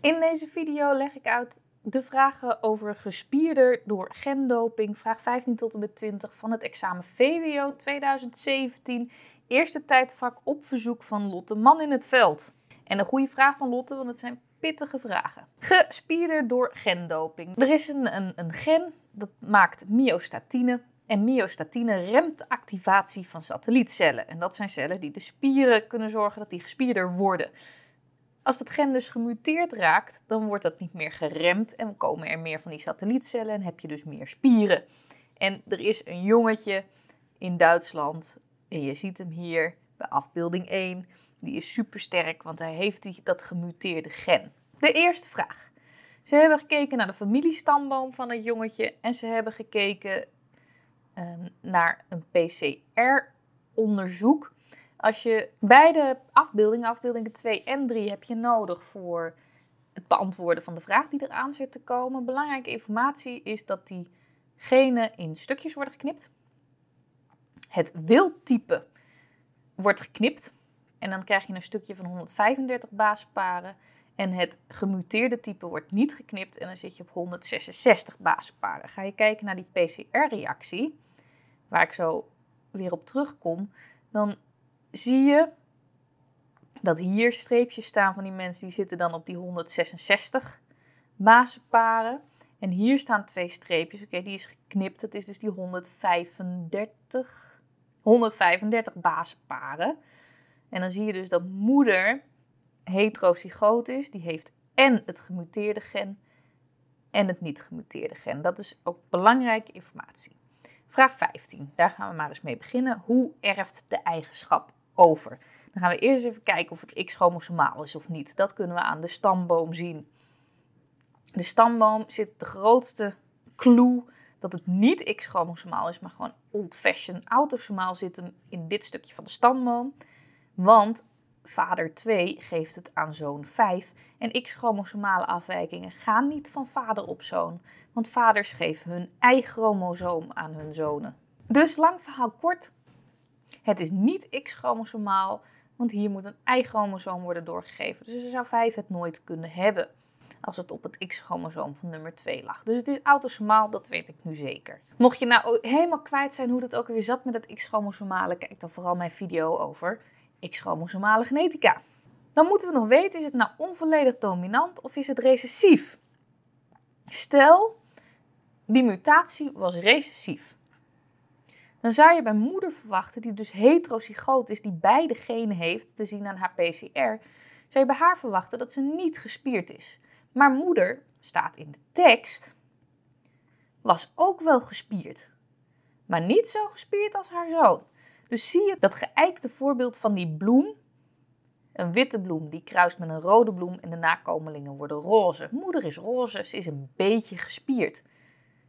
In deze video leg ik uit de vragen over gespierder door gendoping, vraag 15 tot en met 20 van het examen VWO 2017, eerste tijdvak op verzoek van Lotte Man in het veld. En een goede vraag van Lotte, want het zijn pittige vragen. Gespierder door gendoping. Er is een, een, een gen dat maakt myostatine. En myostatine remt de activatie van satellietcellen. En dat zijn cellen die de spieren kunnen zorgen dat die gespierder worden. Als dat gen dus gemuteerd raakt, dan wordt dat niet meer geremd en komen er meer van die satellietcellen en heb je dus meer spieren. En er is een jongetje in Duitsland, en je ziet hem hier bij afbeelding 1, die is supersterk, want hij heeft die, dat gemuteerde gen. De eerste vraag. Ze hebben gekeken naar de familiestamboom van het jongetje en ze hebben gekeken ehm, naar een PCR-onderzoek als je beide afbeeldingen, afbeeldingen 2 en 3, heb je nodig voor het beantwoorden van de vraag die eraan zit te komen. Belangrijke informatie is dat die genen in stukjes worden geknipt. Het wildtype wordt geknipt en dan krijg je een stukje van 135 basisparen. En het gemuteerde type wordt niet geknipt en dan zit je op 166 basisparen. Ga je kijken naar die PCR-reactie, waar ik zo weer op terugkom, dan zie je dat hier streepjes staan van die mensen die zitten dan op die 166 mazenparen. En hier staan twee streepjes. Oké, die is geknipt. het is dus die 135, 135 bazenparen. En dan zie je dus dat moeder heterozygoot is. Die heeft en het gemuteerde gen en het niet gemuteerde gen. Dat is ook belangrijke informatie. Vraag 15. Daar gaan we maar eens mee beginnen. Hoe erft de eigenschap over. Dan gaan we eerst even kijken of het X-chromosomaal is of niet. Dat kunnen we aan de stamboom zien. De stamboom zit de grootste clue dat het niet X-chromosomaal is, maar gewoon old-fashioned autosomaal zit in dit stukje van de stamboom. Want vader 2 geeft het aan zoon 5 en X-chromosomale afwijkingen gaan niet van vader op zoon, want vaders geven hun eigen chromosoom aan hun zonen. Dus lang verhaal kort, het is niet X-chromosomaal, want hier moet een Y-chromosoom worden doorgegeven. Dus ze zou vijf het nooit kunnen hebben als het op het X-chromosoom van nummer 2 lag. Dus het is autosomaal, dat weet ik nu zeker. Mocht je nou helemaal kwijt zijn hoe dat ook weer zat met het X-chromosomale, kijk dan vooral mijn video over X-chromosomale genetica. Dan moeten we nog weten, is het nou onvolledig dominant of is het recessief? Stel, die mutatie was recessief dan zou je bij moeder verwachten, die dus heterozygoot is, die beide genen heeft, te zien aan haar PCR, zou je bij haar verwachten dat ze niet gespierd is. Maar moeder, staat in de tekst, was ook wel gespierd. Maar niet zo gespierd als haar zoon. Dus zie je dat geëikte voorbeeld van die bloem. Een witte bloem die kruist met een rode bloem en de nakomelingen worden roze. Moeder is roze, ze is een beetje gespierd.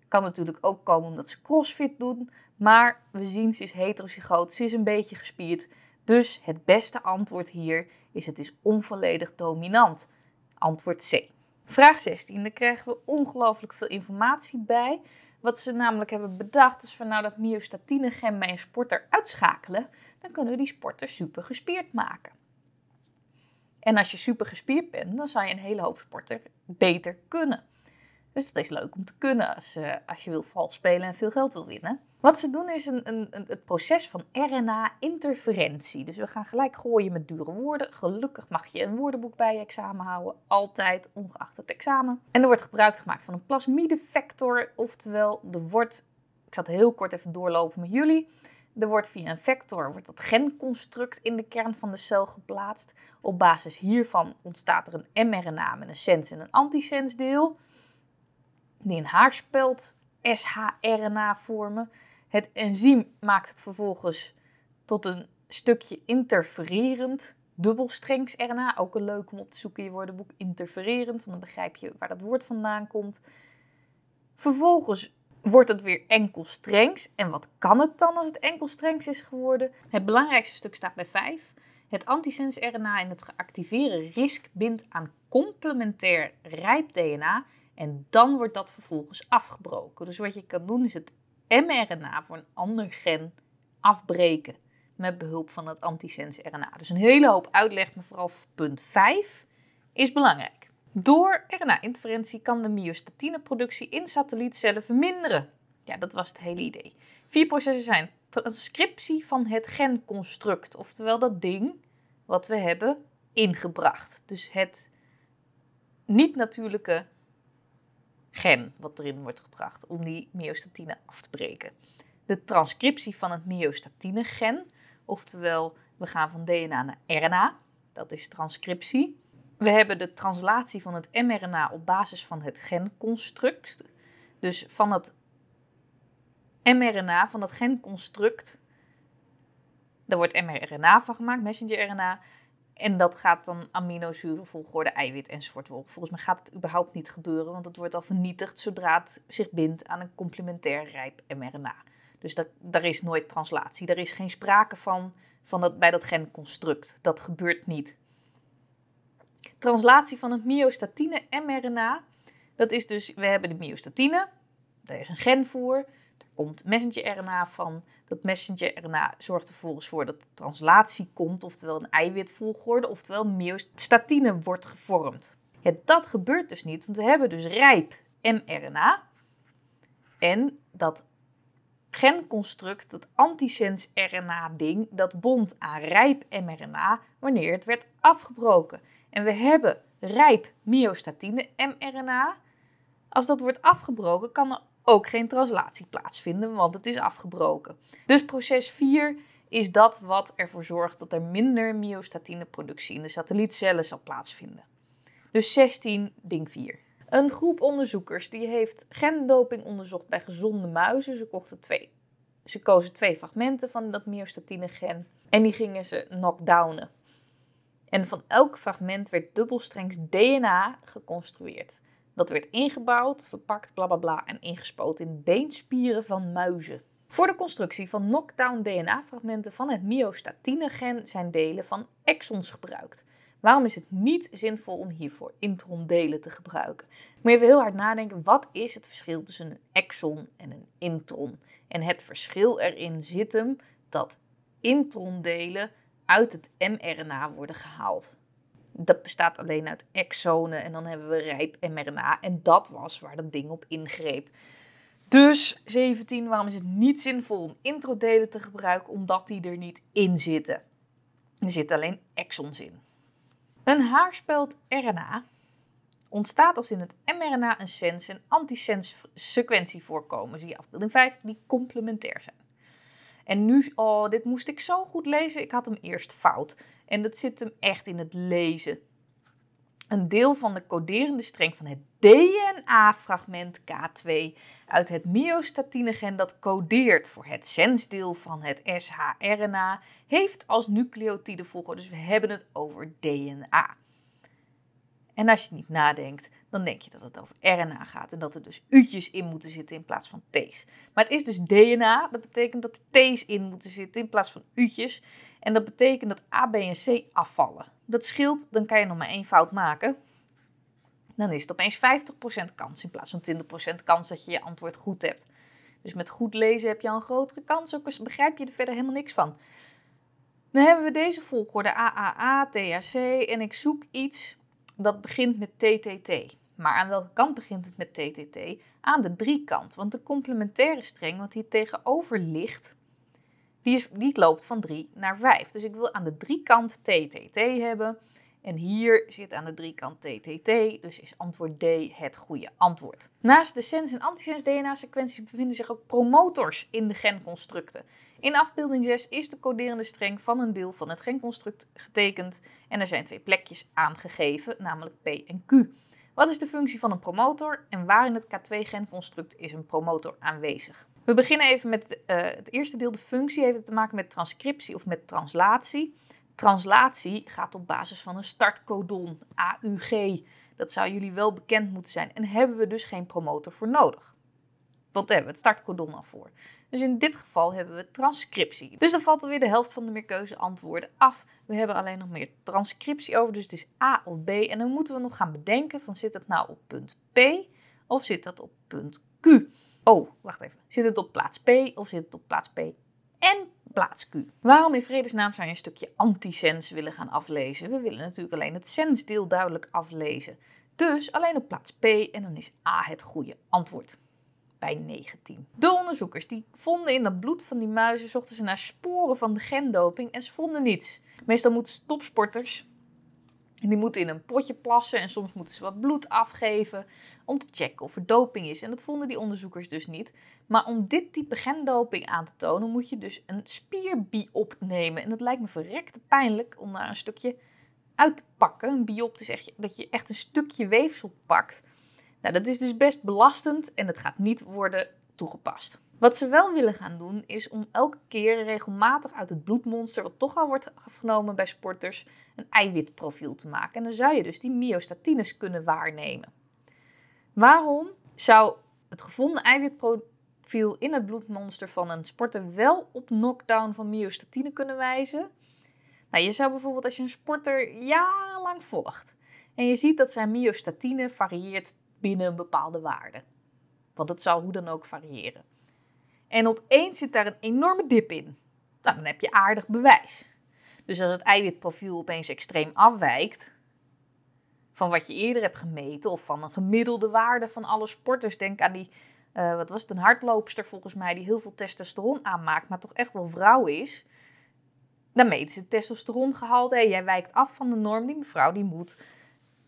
Kan natuurlijk ook komen omdat ze crossfit doen, maar we zien ze is heterozygoot, ze is een beetje gespierd. Dus het beste antwoord hier is het is onvolledig dominant. Antwoord C. Vraag 16. Daar krijgen we ongelooflijk veel informatie bij. Wat ze namelijk hebben bedacht is van nou dat myostatine gen bij een sporter uitschakelen, dan kunnen we die sporter super gespierd maken. En als je super gespierd bent, dan zou je een hele hoop sporter beter kunnen. Dus dat is leuk om te kunnen als, eh, als je wil vals spelen en veel geld wil winnen. Wat ze doen is een, een, een, het proces van RNA-interferentie. Dus we gaan gelijk gooien met dure woorden. Gelukkig mag je een woordenboek bij je examen houden. Altijd, ongeacht het examen. En er wordt gebruik gemaakt van een plasmidevector. Oftewel, er wordt... Ik zat heel kort even doorlopen met jullie. Er wordt via een vector wordt dat genconstruct in de kern van de cel geplaatst. Op basis hiervan ontstaat er een mRNA met een sens- en een deel Die een haarspeld SHRNA vormen. Het enzym maakt het vervolgens tot een stukje interfererend dubbelstrengs RNA. Ook een leuk om op te zoeken in je woordenboek interfererend, want dan begrijp je waar dat woord vandaan komt. Vervolgens wordt het weer enkelstrengs. En wat kan het dan als het enkelstrengs is geworden? Het belangrijkste stuk staat bij 5. Het antisens RNA in het geactiveerde RISC bindt aan complementair rijp DNA en dan wordt dat vervolgens afgebroken. Dus wat je kan doen is het mRNA voor een ander gen afbreken met behulp van het antisense RNA. Dus een hele hoop uitleg, maar vooral punt 5 is belangrijk. Door RNA-interferentie kan de myostatineproductie in satellietcellen verminderen. Ja, dat was het hele idee. Vier processen zijn transcriptie van het genconstruct, oftewel dat ding wat we hebben ingebracht. Dus het niet-natuurlijke gen wat erin wordt gebracht om die myostatine af te breken. De transcriptie van het myostatine gen, oftewel we gaan van DNA naar RNA, dat is transcriptie. We hebben de translatie van het mRNA op basis van het genconstruct. Dus van het mRNA, van dat genconstruct, daar wordt mRNA van gemaakt, messenger RNA. En dat gaat dan aminozuren, volgorde, eiwit enzovoort. Volgens mij gaat het überhaupt niet gebeuren, want het wordt al vernietigd zodra het zich bindt aan een complementair rijp mRNA. Dus dat, daar is nooit translatie. Er is geen sprake van, van dat, bij dat genconstruct. Dat gebeurt niet. Translatie van het myostatine mRNA. Dat is dus, we hebben de myostatine, daar is een gen voor komt messenger-RNA van. Dat messenger-RNA zorgt er vervolgens voor dat translatie komt, oftewel een eiwitvolgorde, oftewel myostatine wordt gevormd. Ja, dat gebeurt dus niet, want we hebben dus rijp mRNA. En dat genconstruct, dat antisens-RNA-ding, dat bond aan rijp mRNA wanneer het werd afgebroken. En we hebben rijp myostatine mRNA. Als dat wordt afgebroken, kan er ook geen translatie plaatsvinden, want het is afgebroken. Dus proces 4 is dat wat ervoor zorgt dat er minder myostatineproductie in de satellietcellen zal plaatsvinden. Dus 16, ding 4. Een groep onderzoekers die heeft gendoping onderzocht bij gezonde muizen. Ze, kochten twee, ze kozen twee fragmenten van dat myostatine gen en die gingen ze knockdownen. En van elk fragment werd dubbelstrengs DNA geconstrueerd. Dat werd ingebouwd, verpakt, blablabla bla, bla, en ingespoten in beenspieren van muizen. Voor de constructie van knockdown DNA-fragmenten van het myostatine-gen zijn delen van exons gebruikt. Waarom is het niet zinvol om hiervoor introndelen te gebruiken? Ik moet even heel hard nadenken, wat is het verschil tussen een exon en een intron? En het verschil erin zit hem dat introndelen uit het mRNA worden gehaald dat bestaat alleen uit exonen en dan hebben we rijp mRNA. En dat was waar dat ding op ingreep. Dus 17, waarom is het niet zinvol om introdelen te gebruiken? Omdat die er niet in zitten. Er zitten alleen exons in. Een haarspeld RNA ontstaat als in het mRNA een sens en antisens sequentie voorkomen. Zie je afbeelding 5, die complementair zijn. En nu, oh, dit moest ik zo goed lezen. Ik had hem eerst fout. En dat zit hem echt in het lezen. Een deel van de coderende streng van het DNA-fragment K2 uit het myostatine-gen dat codeert voor het sensdeel van het shRNA heeft als nucleotide volgorde. Dus we hebben het over DNA. En als je niet nadenkt, dan denk je dat het over RNA gaat en dat er dus U'tjes in moeten zitten in plaats van T's. Maar het is dus DNA, dat betekent dat T's in moeten zitten in plaats van U'tjes. En dat betekent dat A, B en C afvallen. Dat scheelt, dan kan je nog maar één fout maken. Dan is het opeens 50% kans in plaats van 20% kans dat je je antwoord goed hebt. Dus met goed lezen heb je al een grotere kans, ook al begrijp je er verder helemaal niks van. Dan hebben we deze volgorde AAA, THC en ik zoek iets dat begint met TTT. Maar aan welke kant begint het met TTT? Aan de driekant. Want de complementaire streng, wat hier tegenover ligt, die, loopt van 3 naar 5. Dus ik wil aan de driekant TTT hebben. En hier zit aan de driekant TTT, dus is antwoord D het goede antwoord. Naast de sens- en antisens-DNA-sequenties bevinden zich ook promotors in de genconstructen. In afbeelding 6 is de coderende streng van een deel van het genconstruct getekend en er zijn twee plekjes aangegeven, namelijk P en Q. Wat is de functie van een promotor en waar in het K2-genconstruct is een promotor aanwezig? We beginnen even met eh, het eerste deel. De functie heeft te maken met transcriptie of met translatie. Translatie gaat op basis van een startcodon, AUG. Dat zou jullie wel bekend moeten zijn en hebben we dus geen promotor voor nodig. Want hebben we het startcodon al voor. Dus in dit geval hebben we transcriptie. Dus dan valt er weer de helft van de meerkeuze antwoorden af. We hebben alleen nog meer transcriptie over, dus het is A of B. En dan moeten we nog gaan bedenken van zit dat nou op punt P of zit dat op punt Q? Oh, wacht even. Zit het op plaats P of zit het op plaats P en plaats Q. Waarom in vredesnaam zou je een stukje antisens willen gaan aflezen? We willen natuurlijk alleen het sensdeel duidelijk aflezen. Dus alleen op plaats P en dan is A het goede antwoord bij 19. De onderzoekers die vonden in dat bloed van die muizen zochten ze naar sporen van de gendoping en ze vonden niets. Meestal moeten topsporters die moeten in een potje plassen en soms moeten ze wat bloed afgeven om te checken of er doping is. En dat vonden die onderzoekers dus niet. Maar om dit type gendoping aan te tonen moet je dus een spierbiop nemen. En dat lijkt me verrekte pijnlijk om daar een stukje uit te pakken. Een biopt is echt dat je echt een stukje weefsel pakt nou, dat is dus best belastend en het gaat niet worden toegepast. Wat ze wel willen gaan doen is om elke keer regelmatig uit het bloedmonster, wat toch al wordt genomen bij sporters, een eiwitprofiel te maken. En dan zou je dus die myostatines kunnen waarnemen. Waarom zou het gevonden eiwitprofiel in het bloedmonster van een sporter wel op knockdown van myostatine kunnen wijzen? Nou, je zou bijvoorbeeld als je een sporter jarenlang volgt en je ziet dat zijn myostatine varieert binnen een bepaalde waarde. Want het zal hoe dan ook variëren. En opeens zit daar een enorme dip in. Nou, dan heb je aardig bewijs. Dus als het eiwitprofiel opeens extreem afwijkt van wat je eerder hebt gemeten of van een gemiddelde waarde van alle sporters, denk aan die, eh, wat was het, een hardloopster volgens mij die heel veel testosteron aanmaakt, maar toch echt wel vrouw is. Dan meten ze het testosterongehalte. jij wijkt af van de norm. Die mevrouw die moet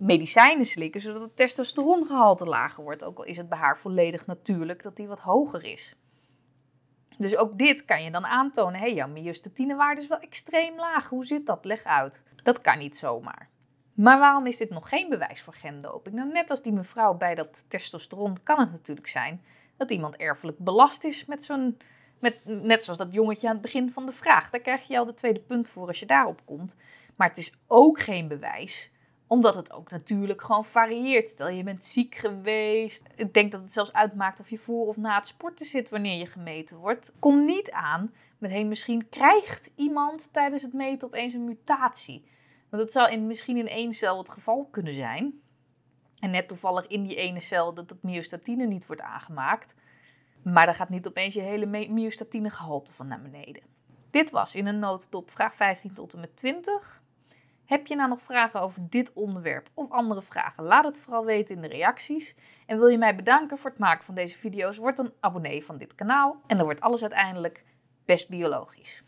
medicijnen slikken, zodat het testosterongehalte lager wordt. Ook al is het bij haar volledig natuurlijk dat die wat hoger is. Dus ook dit kan je dan aantonen. Hé, hey, jouw myostatinewaarde is wel extreem laag. Hoe zit dat? Leg uit. Dat kan niet zomaar. Maar waarom is dit nog geen bewijs voor gendoping? Nou, net als die mevrouw bij dat testosteron kan het natuurlijk zijn dat iemand erfelijk belast is met zo'n. Met, net zoals dat jongetje aan het begin van de vraag. Daar krijg je al de tweede punt voor als je daarop komt. Maar het is ook geen bewijs omdat het ook natuurlijk gewoon varieert. Stel je bent ziek geweest. Ik denk dat het zelfs uitmaakt of je voor of na het sporten zit wanneer je gemeten wordt. Kom niet aan met misschien krijgt iemand tijdens het meten opeens een mutatie. Want dat zou in, misschien in één cel het geval kunnen zijn. En net toevallig in die ene cel dat het myostatine niet wordt aangemaakt. Maar dan gaat niet opeens je hele myostatine gehalte van naar beneden. Dit was in een notendop vraag 15 tot en met 20. Heb je nou nog vragen over dit onderwerp of andere vragen? Laat het vooral weten in de reacties. En wil je mij bedanken voor het maken van deze video's? Word dan abonnee van dit kanaal en dan wordt alles uiteindelijk best biologisch.